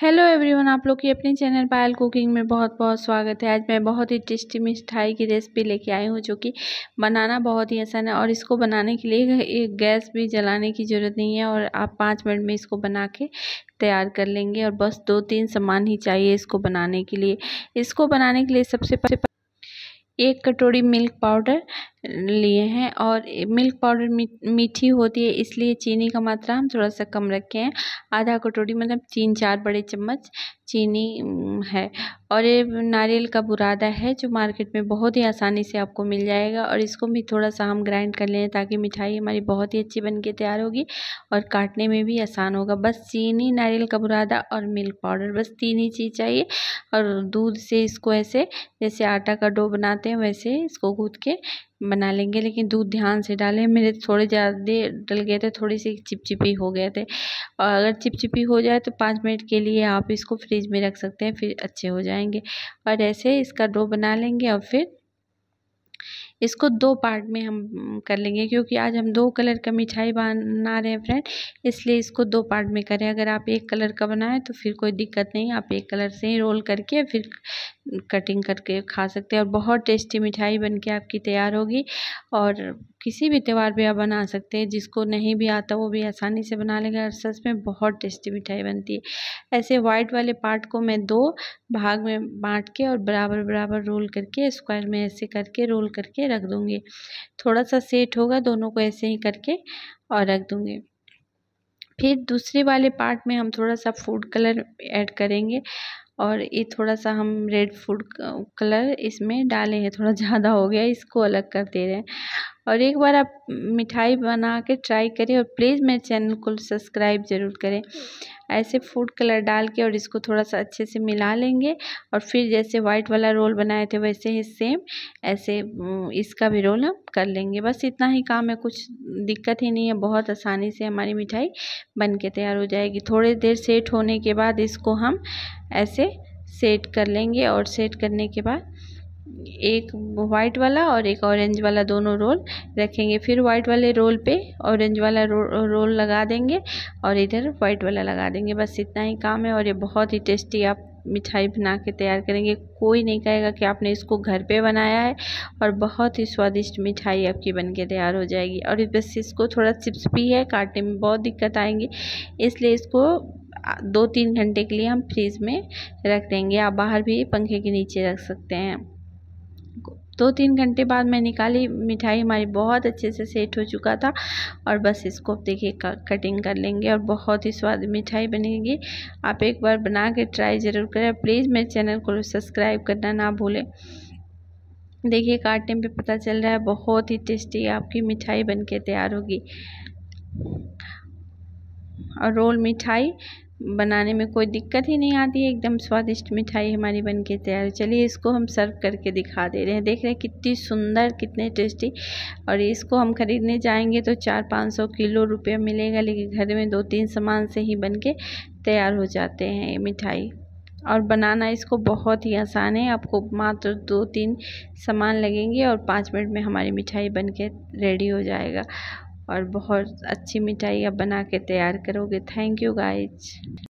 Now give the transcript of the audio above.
hello everyone आप लोग की अपने चैनल पायल कुकिंग में बहुत बहुत स्वागत है आज मैं बहुत ही टेस्टी मिठाई की रेसिपी लेके आई हूँ जो कि बनाना बहुत ही आसान है और इसको बनाने के लिए गैस भी जलाने की ज़रूरत नहीं है और आप पाँच मिनट में इसको बना के तैयार कर लेंगे और बस दो तीन सामान ही चाहिए इसको बनाने के लिए इसको बनाने के लिए सबसे पहले एक कटोरी मिल्क पाउडर लिए हैं और मिल्क पाउडर मी, मीठी होती है इसलिए चीनी का मात्रा हम थोड़ा सा कम रखे हैं आधा कटोरी मतलब तीन चार बड़े चम्मच चीनी है और ये नारियल का बुरादा है जो मार्केट में बहुत ही आसानी से आपको मिल जाएगा और इसको भी थोड़ा सा हम ग्राइंड कर लें ताकि मिठाई हमारी बहुत ही अच्छी बन के तैयार होगी और काटने में भी आसान होगा बस चीनी नारियल का बुरादा और मिल्क पाउडर बस तीन ही चीज़ चाहिए और दूध से इसको ऐसे जैसे आटा का डो बनाते हैं वैसे इसको गूँद के बना लेंगे लेकिन दूध ध्यान से डालें मेरे थोड़े ज़्यादा डल गए थे थोड़ी सी चिपचिपी हो गए थे और अगर चिपचिपी हो जाए तो पाँच मिनट के लिए आप इसको फ्रिज में रख सकते हैं फिर अच्छे हो जाएंगे और ऐसे इसका डो बना लेंगे और फिर इसको दो पार्ट में हम कर लेंगे क्योंकि आज हम दो कलर का मिठाई बना रहे हैं फ्रेंड इसलिए इसको दो पार्ट में करें अगर आप एक कलर का बनाएं तो फिर कोई दिक्कत नहीं आप एक कलर से ही रोल करके फिर कटिंग करके खा सकते हैं और बहुत टेस्टी मिठाई बनके आपकी तैयार होगी और किसी भी त्यौहार पे आप बना सकते हैं जिसको नहीं भी आता वो भी आसानी से बना लेगा और सच में बहुत टेस्टी मिठाई बनती है ऐसे वाइट वाले पार्ट को मैं दो भाग में बांट के और बराबर बराबर रोल करके स्क्वायर में ऐसे करके रोल करके रख दूँगी थोड़ा सा सेट होगा दोनों को ऐसे ही करके और रख दूँगी फिर दूसरे वाले पार्ट में हम थोड़ा सा फूड कलर ऐड करेंगे और ये थोड़ा सा हम रेड फूड कलर इसमें डाले हैं थोड़ा ज़्यादा हो गया इसको अलग कर दे रहे हैं और एक बार आप मिठाई बना के ट्राई करें और प्लीज़ मेरे चैनल को सब्सक्राइब ज़रूर करें ऐसे फूड कलर डाल के और इसको थोड़ा सा अच्छे से मिला लेंगे और फिर जैसे वाइट वाला रोल बनाए थे वैसे ही सेम ऐसे इसका भी रोल हम कर लेंगे बस इतना ही काम है कुछ दिक्कत ही नहीं है बहुत आसानी से हमारी मिठाई बन के तैयार हो जाएगी थोड़ी देर सेट होने के बाद इसको हम ऐसे सेट कर लेंगे और सेट करने के बाद एक वाइट वाला और एक ऑरेंज वाला दोनों रोल रखेंगे फिर वाइट वाले रोल पे ऑरेंज वाला रो, रोल लगा देंगे और इधर वाइट वाला लगा देंगे बस इतना ही काम है और ये बहुत ही टेस्टी आप मिठाई बना के तैयार करेंगे कोई नहीं कहेगा कि आपने इसको घर पे बनाया है और बहुत ही स्वादिष्ट मिठाई आपकी बन के तैयार हो जाएगी और बस इसको थोड़ा चिप्स भी है काटने में बहुत दिक्कत आएंगी इसलिए इसको दो तीन घंटे के लिए हम फ्रीज में रख देंगे आप बाहर भी पंखे के नीचे रख सकते हैं दो तीन घंटे बाद मैं निकाली मिठाई हमारी बहुत अच्छे से सेट हो चुका था और बस इसको देखिए कटिंग कर लेंगे और बहुत ही स्वाद मिठाई बनेगी आप एक बार बना के ट्राई ज़रूर करें प्लीज़ मेरे चैनल को सब्सक्राइब करना ना भूलें देखिए काटने पे पता चल रहा है बहुत ही टेस्टी आपकी मिठाई बनके तैयार होगी और रोल मिठाई बनाने में कोई दिक्कत ही नहीं आती है एकदम स्वादिष्ट मिठाई हमारी बन के तैयार चलिए इसको हम सर्व करके दिखा दे रहे हैं देख रहे हैं कितनी सुंदर कितने टेस्टी और इसको हम खरीदने जाएंगे तो चार पाँच सौ किलो रुपया मिलेगा लेकिन घर में दो तीन सामान से ही बन के तैयार हो जाते हैं ये मिठाई और बनाना इसको बहुत ही आसान है आपको मात्र दो तीन सामान लगेंगे और पाँच मिनट में हमारी मिठाई बन के रेडी हो जाएगा और बहुत अच्छी मिठाई आप बना के तैयार करोगे थैंक यू गाइज